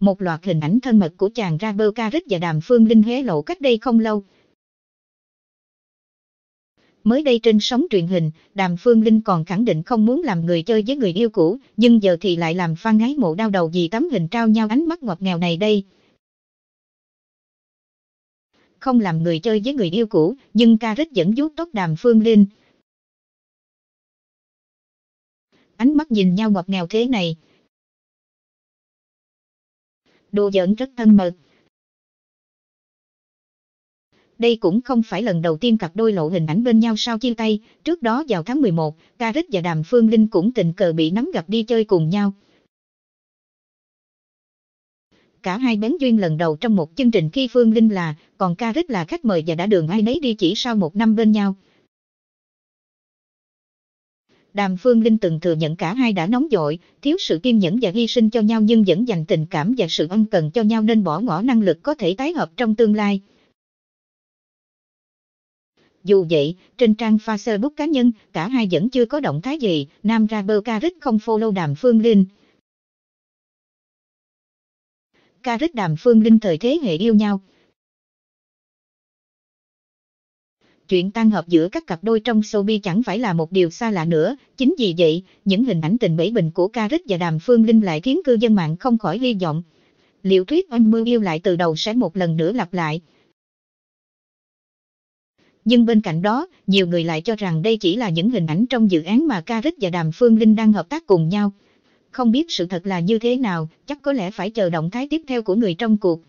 một loạt hình ảnh thân mật của chàng ra bơ ca rít và đàm phương linh hé lộ cách đây không lâu. Mới đây trên sóng truyền hình, Đàm Phương Linh còn khẳng định không muốn làm người chơi với người yêu cũ, nhưng giờ thì lại làm fan gái mộ đau đầu vì tấm hình trao nhau ánh mắt ngọt ngào này đây. Không làm người chơi với người yêu cũ, nhưng ca rít vẫn vuốt tốt Đàm Phương Linh. Ánh mắt nhìn nhau ngọt ngào thế này, đùa giỡn rất thân mật. Đây cũng không phải lần đầu tiên cặp đôi lộ hình ảnh bên nhau sau chia tay, trước đó vào tháng 11, Karik và Đàm Phương Linh cũng tình cờ bị nắm gặp đi chơi cùng nhau. Cả hai bén duyên lần đầu trong một chương trình khi Phương Linh là, còn Karik là khách mời và đã đường ai nấy đi chỉ sau một năm bên nhau. Đàm Phương Linh từng thừa nhận cả hai đã nóng dội, thiếu sự kiên nhẫn và hy sinh cho nhau nhưng vẫn dành tình cảm và sự ân cần cho nhau nên bỏ ngỏ năng lực có thể tái hợp trong tương lai. Dù vậy, trên trang Facebook cá nhân, cả hai vẫn chưa có động thái gì, Nam rapper Karik không follow Đàm Phương Linh. Karik Đàm Phương Linh thời thế hệ yêu nhau, chuyện tan hợp giữa các cặp đôi trong showbiz chẳng phải là một điều xa lạ nữa. Chính vì vậy, những hình ảnh tình bể bình của Caric và Đàm Phương Linh lại khiến cư dân mạng không khỏi hy vọng. Liệu thuyết anh mưa yêu lại từ đầu sẽ một lần nữa lặp lại? Nhưng bên cạnh đó, nhiều người lại cho rằng đây chỉ là những hình ảnh trong dự án mà Caric và Đàm Phương Linh đang hợp tác cùng nhau. Không biết sự thật là như thế nào, chắc có lẽ phải chờ động thái tiếp theo của người trong cuộc.